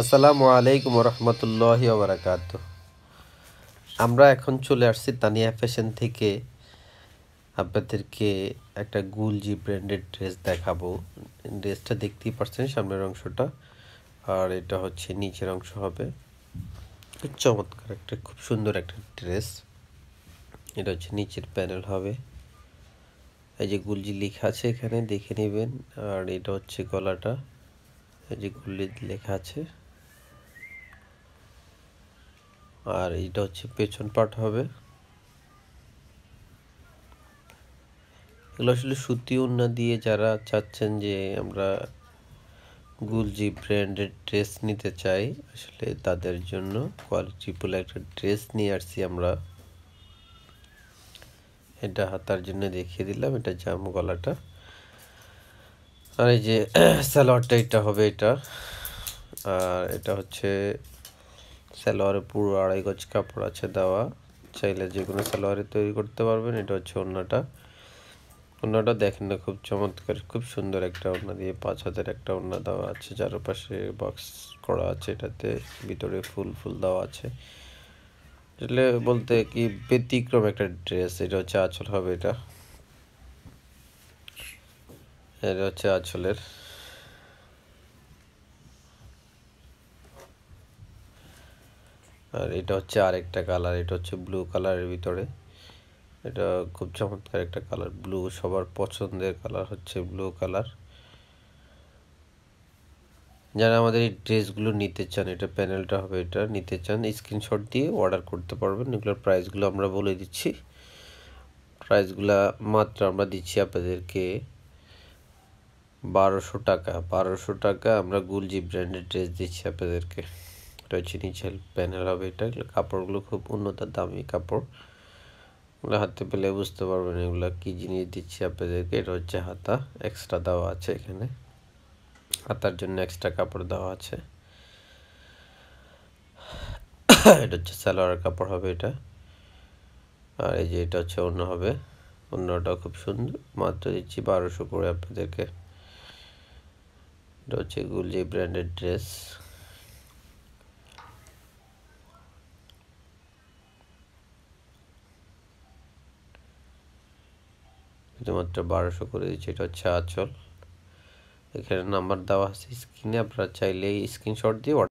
আসসালামু আলাইকুম রহমতুল্লাহি ওবরাকাত আমরা এখন চলে আসছি তানিয়া ফ্যাশন থেকে আপনাদেরকে একটা গুলজি ব্র্যান্ডেড ড্রেস দেখাবো ড্রেসটা দেখতেই পারছেন সামনের অংশটা আর এটা হচ্ছে নিচের অংশ হবে চমৎকার একটা খুব সুন্দর একটা ড্রেস এটা হচ্ছে নিচের প্যানেল হবে এই যে গুলজি লেখা আছে এখানে দেখে নেবেন আর এটা হচ্ছে গলাটা এই যে গুলজি লেখা আছে আর এটা হচ্ছে পেছন পার্ট হবে এগুলো আসলে সুতি উন্না দিয়ে যারা চাচ্ছেন যে আমরা গুলজি ব্র্যান্ডের ড্রেস নিতে চাই আসলে তাদের জন্য কোয়ালিটিফুল একটা ড্রেস নিয়ে আসছি আমরা এটা হাতার জন্য দেখিয়ে দিলাম এটা জাম গলাটা আর এই যে স্যালোয়ারটা এটা হবে এটা আর এটা হচ্ছে সালোয়ারে পুরো আড়াই গজ কাপড় আছে দেওয়া চাইলে যে কোনো সালোয়ারে তৈরি করতে পারবেন এটা হচ্ছে অন্যটা অন্যটা দেখেন না খুব চমৎকার খুব সুন্দর একটা ওনা দিয়ে পাঁচ হাজার একটা ওনা দেওয়া আছে পাশে বক্স করা আছে এটাতে ভিতরে ফুল ফুল দেওয়া আছে এটা বলতে কি ব্যতিক্রম একটা ড্রেস এটা হচ্ছে আঁচল হবে এটা এটা হচ্ছে আঁচলের আর এটা হচ্ছে আরেকটা কালার এটা হচ্ছে ব্লু কালারের ভিতরে এটা খুব চমৎকার একটা কালার ব্লু সবার পছন্দের কালার হচ্ছে ব্লু কালার যারা আমাদের এই ড্রেসগুলো নিতে চান এটা প্যানেলটা হবে এটা নিতে চান স্ক্রিনশট দিয়ে অর্ডার করতে পারবেন এগুলোর প্রাইসগুলো আমরা বলে দিচ্ছি প্রাইসগুলো মাত্র আমরা দিচ্ছি আপনাদেরকে বারোশো টাকা বারোশো টাকা আমরা গুলজি ব্র্যান্ডের ড্রেস দিচ্ছি আপনাদেরকে এটা হচ্ছে নিচের প্যানেল হবে এটা কাপড়গুলো খুব উন্নত দামি কাপড় ওগুলো হাতে পেলে বুঝতে পারবেন এগুলো কী জিনিস দিচ্ছি আপনাদেরকে এটা হচ্ছে হাতা এক্সট্রা দেওয়া আছে এখানে হাতার জন্য এক্সট্রা কাপড় দেওয়া আছে এটা হচ্ছে সালোয়ার কাপড় হবে এটা আর এই যে এটা হচ্ছে অন্য হবে অন্যটা খুব সুন্দর মাত্র দিচ্ছি বারোশো করে আপনাদেরকে এটা হচ্ছে গুলজি ব্র্যান্ডেড ড্রেস শুধুমাত্র বারোশো করে দিচ্ছে এটা হচ্ছে আচল এখানে নাম্বার দেওয়া আছে স্ক্রিনে আপনারা চাইলে স্ক্রিনশট দিয়ে